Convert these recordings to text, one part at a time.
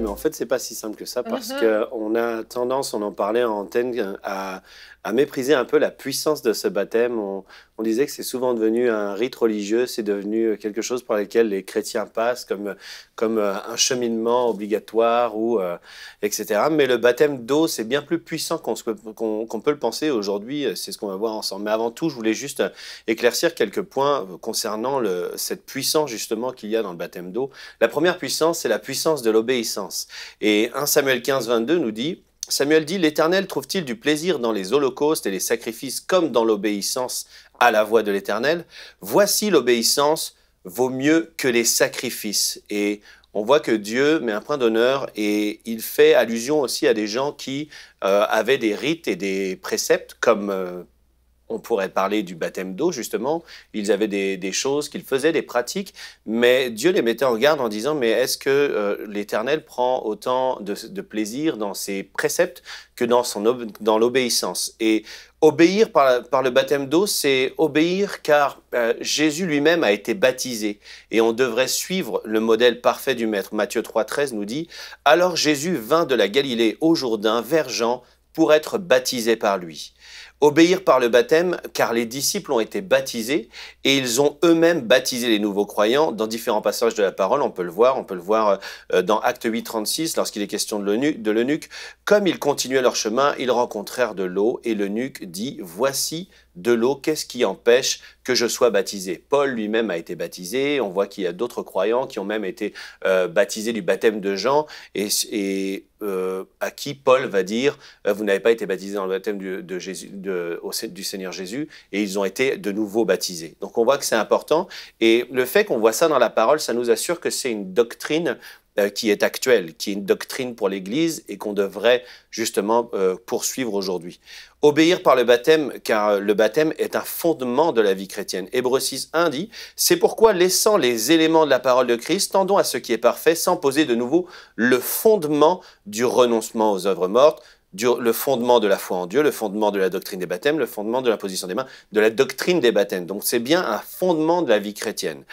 mais en fait, c'est pas si simple que ça parce uh-huh. qu'on a tendance, on en parlait en antenne, à, mépriser un peu la puissance de ce baptême on disait que c'est souvent devenu un rite religieux, c'est devenu euh, quelque chose par lequel les chrétiens passent comme, euh, comme euh, un cheminement obligatoire, ou, etc. Mais le baptême d'eau, c'est bien plus puissant qu'on peut le penser aujourd'hui, c'est ce qu'on va voir ensemble. Mais avant tout, je voulais juste éclaircir quelques points concernant le, cette puissance justement qu'il y a dans le baptême d'eau. La première puissance, c'est la puissance de l'obéissance. Et 1 Samuel 15, 22 nous dit... Samuel dit, L'Éternel trouve-t-il du plaisir dans les holocaustes et les sacrifices comme dans l'obéissance à la voix de l'Éternel Voici l'obéissance vaut mieux que les sacrifices. Et on voit que Dieu met un point d'honneur et il fait allusion aussi à des gens qui euh, avaient des rites et des préceptes comme euh, on pourrait parler du baptême d'eau, justement. Ils avaient des, choses qu'ils faisaient, des pratiques, mais Dieu les mettait en garde en disant, mais est-ce que euh, l'Éternel prend autant de, plaisir dans ses préceptes que dans, son dans l'obéissance Et obéir par, le baptême d'eau, c'est obéir car euh, Jésus lui-même a été baptisé et on devrait suivre le modèle parfait du Maître. Matthieu 3,13 nous dit, Alors Jésus vint de la Galilée au Jourdain vers Jean, pour être baptisés par lui. Obéir par le baptême, car les disciples ont été baptisés et ils ont eux-mêmes baptisé les nouveaux croyants. Dans différents passages de la parole, on peut le voir, on peut le voir euh, dans Acte 8, 36, lorsqu'il est question de l'eunuque. Comme ils continuaient leur chemin, ils rencontrèrent de l'eau et l'eunuque dit, voici de l'eau, qu'est-ce qui empêche que je sois baptisé Paul lui-même a été baptisé, on voit qu'il y a d'autres croyants qui ont même été euh, baptisés du baptême de Jean, et, euh, à qui Paul va dire, euh, vous n'avez pas été baptisé dans le baptême du Seigneur Jésus, et ils ont été de nouveau baptisés. Donc on voit que c'est important, et le fait qu'on voit ça dans la parole, ça nous assure que c'est une doctrine euh, qui est actuelle, qui est une doctrine pour l'Église et qu'on devrait justement euh, poursuivre aujourd'hui. Obéir par le baptême, car euh, le baptême est un fondement de la vie chrétienne. Hébreux 6, 1 dit, C'est pourquoi, laissant les éléments de la parole de Christ, tendons à ce qui est parfait, sans poser de nouveau le fondement du renoncement aux œuvres mortes, le fondement de la foi en Dieu, le fondement de la doctrine des baptêmes, le fondement de la position des mains, de la doctrine des baptêmes. Donc c'est bien un fondement de la vie chrétienne.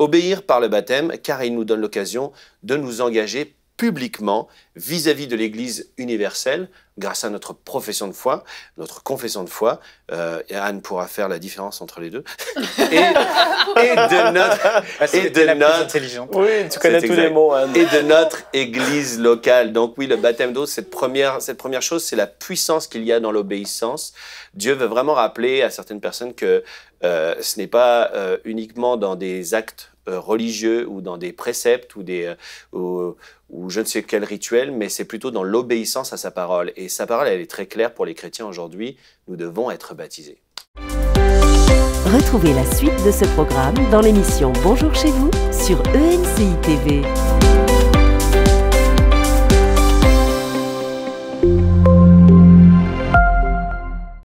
Obéir par le baptême, car il nous donne l'occasion de nous engager publiquement vis-à-vis de l'Église universelle, grâce à notre profession de foi, notre confession de foi, euh, Anne pourra faire la différence entre les deux, et, et, de notre, oui, tu connais tous les mots, Anne. et de notre Église locale. Donc oui, le baptême d'eau, cette première, cette première chose, c'est la puissance qu'il y a dans l'obéissance. Dieu veut vraiment rappeler à certaines personnes que euh, ce n'est pas euh, uniquement dans des actes religieux ou dans des préceptes ou des ou, je ne sais quel rituel, mais c'est plutôt dans l'obéissance à sa parole et sa parole, elle est très claire pour les chrétiens aujourd'hui, nous devons être baptisés. Retrouvez la suite de ce programme dans l'émission Bonjour chez vous sur ENCI TV.